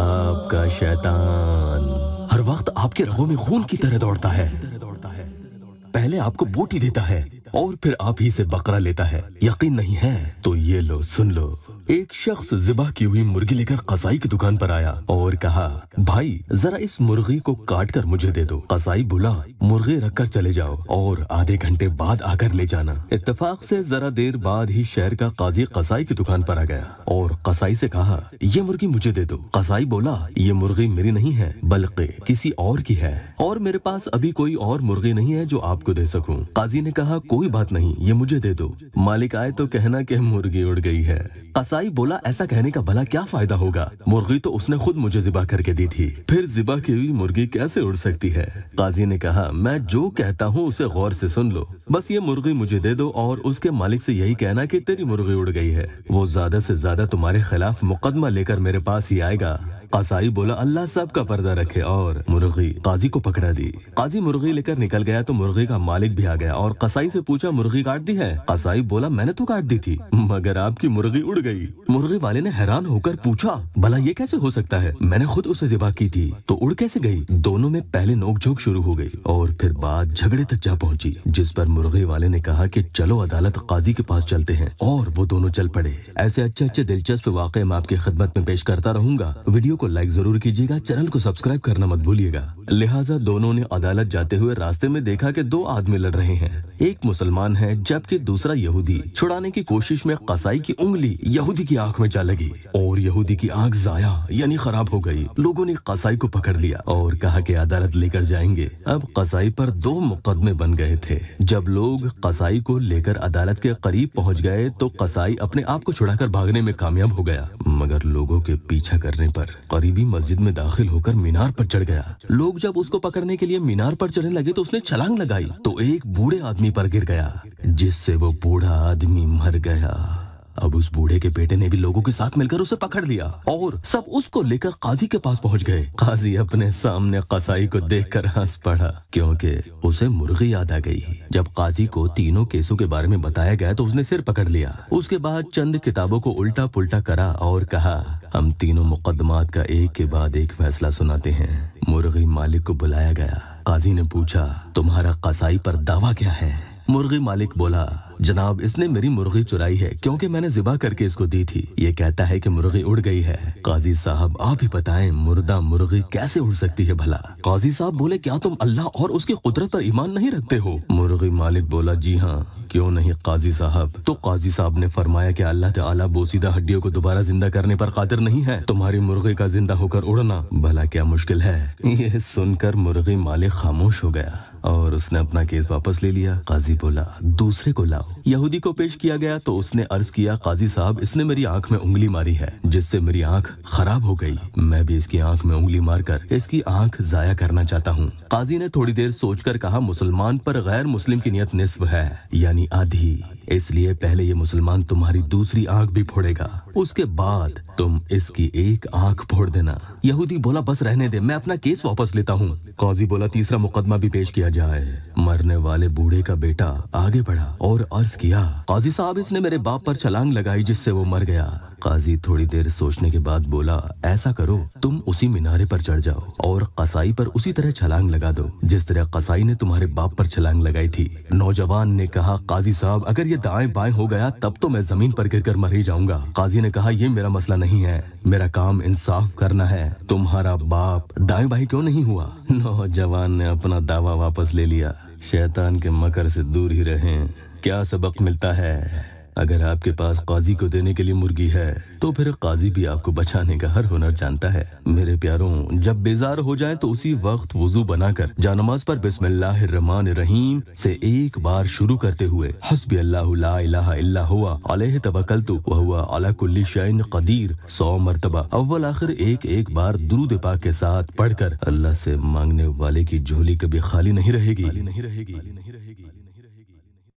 आपका शैतान हर वक्त आपके रगों में खून की तरह दौड़ता है पहले आपको बोटी देता है और फिर आप ही से बकरा लेता है यकीन नहीं है तो ये लो सुन लो एक शख्स जिबा की हुई मुर्गी लेकर कसाई की दुकान पर आया और कहा भाई जरा इस मुर्गी को काट कर मुझे दे दो कसाई बोला मुर्गी रख कर चले जाओ और आधे घंटे बाद आकर ले जाना इतफाक से जरा देर बाद ही शहर का काजी कसाई की दुकान पर आ गया और कसाई से कहा ये मुर्गी मुझे दे दो कसाई बोला ये मुर्गी मेरी नहीं है बल्कि किसी और की है और मेरे पास अभी कोई और मुर्गी नहीं है जो आपको दे सकूँ काजी ने कहा कोई कोई बात नहीं ये मुझे दे दो मालिक आए तो कहना कि मुर्गी उड़ गई है कसाई बोला ऐसा कहने का भला क्या फायदा होगा मुर्गी तो उसने खुद मुझे जिबा करके दी थी फिर जिबा की हुई मुर्गी कैसे उड़ सकती है काजी ने कहा मैं जो कहता हूँ उसे गौर से सुन लो बस ये मुर्गी मुझे दे दो और उसके मालिक से यही कहना कि तेरी मुर्गी उड़ गई है वो ज्यादा से ज्यादा तुम्हारे खिलाफ मुकदमा लेकर मेरे पास ही आएगा कसाई बोला अल्लाह सब का पर्दा रखे और मुर्गी काजी को पकड़ा दी काजी मुर्गी लेकर निकल गया तो मुर्गी का मालिक भी आ गया और कसाई से पूछा मुर्गी काट दी है कसाई बोला मैंने तो काट दी थी मगर आपकी मुर्गी उड़ गई मुर्गी वाले ने हैरान होकर पूछा भला ये कैसे हो सकता है मैंने खुद उसे जिबा की थी तो उड़ कैसे गई दोनों में पहले नोकझोंक शुरू हो गई और फिर बात झगड़े तक जा पहुंची जिस पर मुर्गी वाले ने कहा कि चलो अदालत काजी के पास चलते हैं और वो दोनों चल पड़े ऐसे अच्छे अच्छे दिलचस्प वाक़े मैं आपकी खिदमत में पेश करता रहूंगा वीडियो को लाइक जरूर कीजिएगा चैनल को सब्सक्राइब करना मत भूलिएगा लिहाजा दोनों ने अदालत जाते हुए रास्ते में देखा कि दो आदमी लड़ रहे हैं एक मुसलमान है जबकि दूसरा यहूदी छुड़ाने की कोशिश में कसाई की उंगली यहूदी की आंख में जा लगी और यहूदी की आंख जाया यानी खराब हो गई लोगों ने कसाई को पकड़ लिया और कहा कि अदालत लेकर जाएंगे अब कसाई पर दो मुकदमे बन गए थे जब लोग कसाई को लेकर अदालत के करीब पहुंच गए तो कसाई अपने आप को छुड़ाकर भागने में कामयाब हो गया मगर लोगों के पीछा करने पर करीबी मस्जिद में दाखिल होकर मीनार पर चढ़ गया लोग जब उसको पकड़ने के लिए मीनार पर चढ़ने लगे तो उसने छलांग लगाई तो एक बूढ़े आदमी पर गिर गया जिससे वो बूढ़ा आदमी मर गया अब उस बूढ़े के बेटे ने भी लोगों के साथ मिलकर उसे पकड़ लिया और सब उसको लेकर काजी के पास पहुंच गए काजी अपने सामने कसाई को देखकर हंस पड़ा क्योंकि उसे मुर्गी याद आ गई जब काजी को तीनों केसों के बारे में बताया गया तो उसने सिर पकड़ लिया उसके बाद चंद किताबों को उल्टा पुलटा करा और कहा हम तीनों मुकदमात का एक के बाद एक फैसला सुनाते हैं मुर्गी मालिक को बुलाया गया काजी ने पूछा तुम्हारा कसाई पर दावा क्या है मुर्गी मालिक बोला जनाब इसने मेरी मुर्गी चुराई है क्योंकि मैंने जिबा करके इसको दी थी ये कहता है कि मुर्गी उड़ गई है काजी साहब आप ही बताएं मुर्दा मुर्गी कैसे उड़ सकती है भला काजी साहब बोले क्या तुम अल्लाह और उसकी कुदरत पर ईमान नहीं रखते हो मुर्गी मालिक बोला जी हाँ क्यों नहीं काजी साहब तो काजी साहब ने फरमाया कि अल्लाह ताला बोसीदा हड्डियों को दोबारा जिंदा करने पर कादिर नहीं है तुम्हारी मुर्गी का जिंदा होकर उड़ना भला क्या मुश्किल है यह सुनकर मुर्गी मालिक खामोश हो गया और उसने अपना केस वापस ले लिया काजी बोला दूसरे को लाओ यहूदी को पेश किया गया तो उसने अर्ज किया काजी साहब इसने मेरी आंख में उंगली मारी है जिससे मेरी आंख खराब हो गई मैं भी इसकी आंख में उंगली मारकर इसकी आंख जाया करना चाहता हूँ काजी ने थोड़ी देर सोचकर कहा मुसलमान पर गैर मुस्लिम की नियत निस्ब है यानी आधी इसलिए पहले ये मुसलमान तुम्हारी दूसरी आंख भी फोड़ेगा उसके बाद तुम इसकी एक आंख फोड़ देना यहूदी बोला बस रहने दे मैं अपना केस वापस लेता हूँ कौजी बोला तीसरा मुकदमा भी पेश किया जाए मरने वाले बूढ़े का बेटा आगे बढ़ा और अर्ज किया काजी साहब इसने मेरे बाप पर छलांग लगाई जिससे वो मर गया काजी थोड़ी देर सोचने के बाद बोला ऐसा करो तुम उसी मीनारे पर चढ़ जाओ और कसाई पर उसी तरह छलांग लगा दो जिस तरह कसाई ने तुम्हारे बाप पर छलांग लगाई थी नौजवान ने कहा काजी साहब अगर ये दाएं बाएं हो गया तब तो मैं जमीन पर गिर कर मर ही जाऊंगा काजी ने कहा ये मेरा मसला नहीं है मेरा काम इंसाफ करना है तुम्हारा बाप दाएं बाएं क्यों नहीं हुआ नौजवान ने अपना दावा वापस ले लिया शैतान के मकर से दूर ही रहे क्या सबक मिलता है अगर आपके पास काजी को देने के लिए मुर्गी है तो फिर काजी भी आपको बचाने का हर हुनर जानता है मेरे प्यारों जब बेजार हो जाए तो उसी वक्त वजू बनाकर जानमाज पर बिस्मिल्लाहमान रहीम से एक बार शुरू करते हुए हसबी अल्लाह तबकल तो शैन कदीर सौ मरतबा अव्वल आखिर एक एक बार दुरुद पाक के साथ पढ़कर अल्लाह से मांगने वाले की झोली कभी खाली नहीं रहेगी नहीं रहेगी नहीं रहेगी